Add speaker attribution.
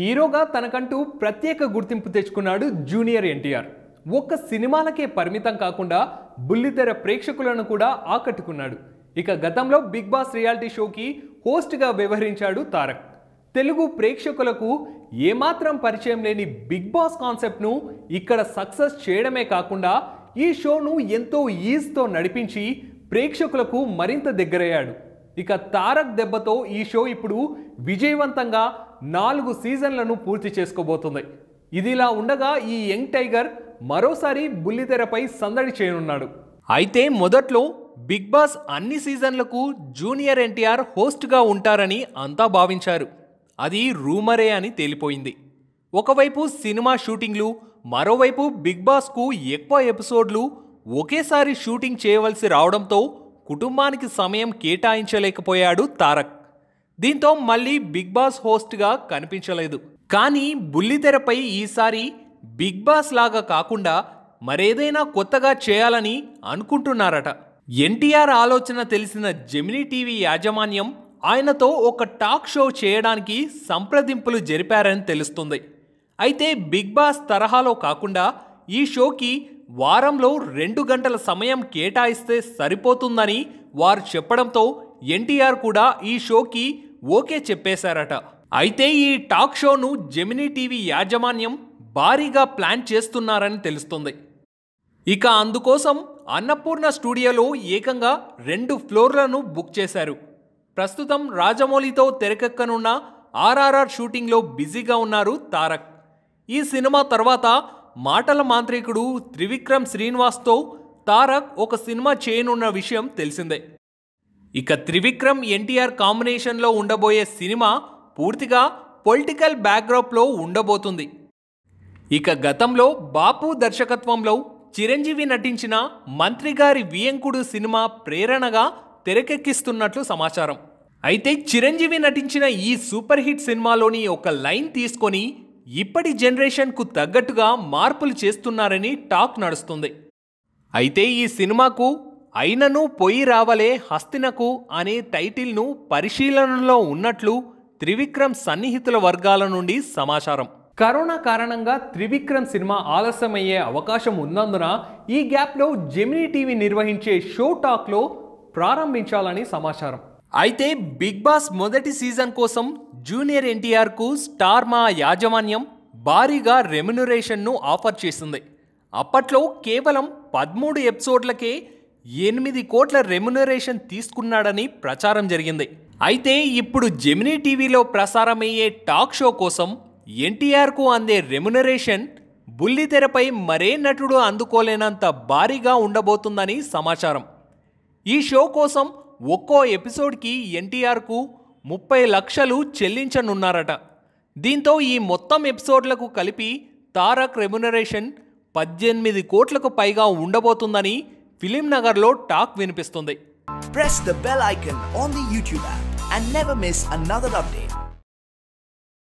Speaker 1: హీరోగా తనకంటూ ప్రత్యేక గుర్తింపు తెచ్చుకున్నాడు జూనియర్ ఎన్టీఆర్ ఒక్క సినిమాలకే పరిమితం కాకుండా బుల్లితెర ప్రేక్షకులను కూడా ఆకట్టుకున్నాడు ఇక గతంలో బిగ్ బాస్ రియాలిటీ షోకి హోస్ట్గా వ్యవహరించాడు తారక్ తెలుగు ప్రేక్షకులకు ఏమాత్రం పరిచయం లేని బిగ్ బాస్ కాన్సెప్ట్ను ఇక్కడ సక్సెస్ చేయడమే కాకుండా ఈ షోను ఎంతో ఈజ్తో నడిపించి ప్రేక్షకులకు మరింత దగ్గరయ్యాడు ఇక తారక్ దెబ్బతో ఈ షో ఇప్పుడు విజయవంతంగా నాలుగు సీజన్లను పూర్తి చేసుకోబోతుంది ఇదిలా ఉండగా ఈ యంగ్ టైగర్ మరోసారి బుల్లితెరపై సందడి చేయనున్నాడు అయితే మొదట్లో బిగ్ బాస్ అన్ని సీజన్లకు జూనియర్ ఎన్టీఆర్ హోస్ట్గా ఉంటారని అంతా భావించారు అది రూమరే అని తేలిపోయింది ఒకవైపు సినిమా షూటింగ్లు మరోవైపు బిగ్ బాస్కు ఎక్కువ ఎపిసోడ్లు ఒకేసారి షూటింగ్ చేయవలసి రావడంతో కుటుంబానికి సమయం కేటాయించలేకపోయాడు తారక్ దీంతో మళ్ళీ బిగ్ బాస్ హోస్ట్గా కనిపించలేదు కానీ బుల్లితెరపై ఈసారి బిగ్ బాస్ లాగా కాకుండా మరేదైనా కొత్తగా చేయాలని అనుకుంటున్నారట ఎన్టీఆర్ ఆలోచన తెలిసిన జెమినీ టీవీ యాజమాన్యం ఆయనతో ఒక టాక్ షో చేయడానికి సంప్రదింపులు జరిపారని తెలుస్తుంది అయితే బిగ్ బాస్ తరహాలో కాకుండా ఈ షోకి వారంలో రెండు గంటల సమయం కేటాయిస్తే సరిపోతుందని వారు చెప్పడంతో ఎన్టీఆర్ కూడా ఈ షోకి ఓకే చెప్పేశారట అయితే ఈ టాక్ షోను జెమినీ టీవీ యాజమాన్యం భారీగా ప్లాన్ చేస్తున్నారని తెలుస్తుంది ఇక అందుకోసం అన్నపూర్ణ స్టూడియోలో ఏకంగా రెండు ఫ్లోర్లను బుక్ చేశారు ప్రస్తుతం రాజమౌళితో తెరకెక్కనున్న ఆర్ఆర్ఆర్ షూటింగ్లో బిజీగా ఉన్నారు తారక్ ఈ సినిమా తర్వాత మాటల మాంత్రికుడు త్రివిక్రమ్ శ్రీనివాస్తో తారక్ ఒక సినిమా చేయనున్న విషయం తెలిసిందే ఇక త్రివిక్రమ్ ఎన్టీఆర్ కాంబినేషన్లో ఉండబోయే సినిమా పూర్తిగా పొలిటికల్ బ్యాక్డ్రాప్లో ఉండబోతుంది ఇక గతంలో బాపు దర్శకత్వంలో చిరంజీవి నటించిన మంత్రిగారి వియంకుడు సినిమా ప్రేరణగా తెరకెక్కిస్తున్నట్లు సమాచారం అయితే చిరంజీవి నటించిన ఈ సూపర్ హిట్ సినిమాలోని ఒక లైన్ తీసుకొని ఇప్పటి జనరేషన్కు తగ్గట్టుగా మార్పులు చేస్తున్నారని టాక్ నడుస్తుంది అయితే ఈ సినిమాకు అయినను పొయ్యి రావలే హస్తినకు అనే టైటిల్ను పరిశీలనలో ఉన్నట్లు త్రివిక్రమ్ సన్నిహితుల వర్గాల నుండి సమాచారం కరోనా కారణంగా త్రివిక్రమ్ సినిమా ఆలస్యమయ్యే అవకాశం ఉన్నందున ఈ గ్యాప్లో జెమినీ టీవీ నిర్వహించే షో టాక్లో ప్రారంభించాలని సమాచారం అయితే బిగ్ బాస్ మొదటి సీజన్ కోసం జూనియర్ ఎన్టీఆర్కు స్టార్ మా యాజమాన్యం భారీగా రెమ్యునరేషన్ను ఆఫర్ చేసింది అప్పట్లో కేవలం పదమూడు ఎపిసోడ్లకే ఎనిమిది కోట్ల రెమ్యునరేషన్ తీసుకున్నాడని ప్రచారం జరిగింది అయితే ఇప్పుడు జెమినీ టీవీలో ప్రసారమయ్యే టాక్ షో కోసం ఎన్టీఆర్కు అందే రెమ్యునరేషన్ బుల్లితెరపై మరే నటుడు అందుకోలేనంత భారీగా ఉండబోతుందని సమాచారం ఈ షో కోసం ఒక్కో ఎపిసోడ్కి ఎన్టీఆర్కు ముప్పై లక్షలు చెల్లించనున్నారట దీంతో ఈ మొత్తం ఎపిసోడ్లకు కలిపి తారక్ రెమ్యునరేషన్ పద్దెనిమిది కోట్లకు పైగా ఉండబోతుందని ఫిలిం నగర్లో టాక్ వినిపిస్తుంది press the bell icon on the YouTube and never miss another update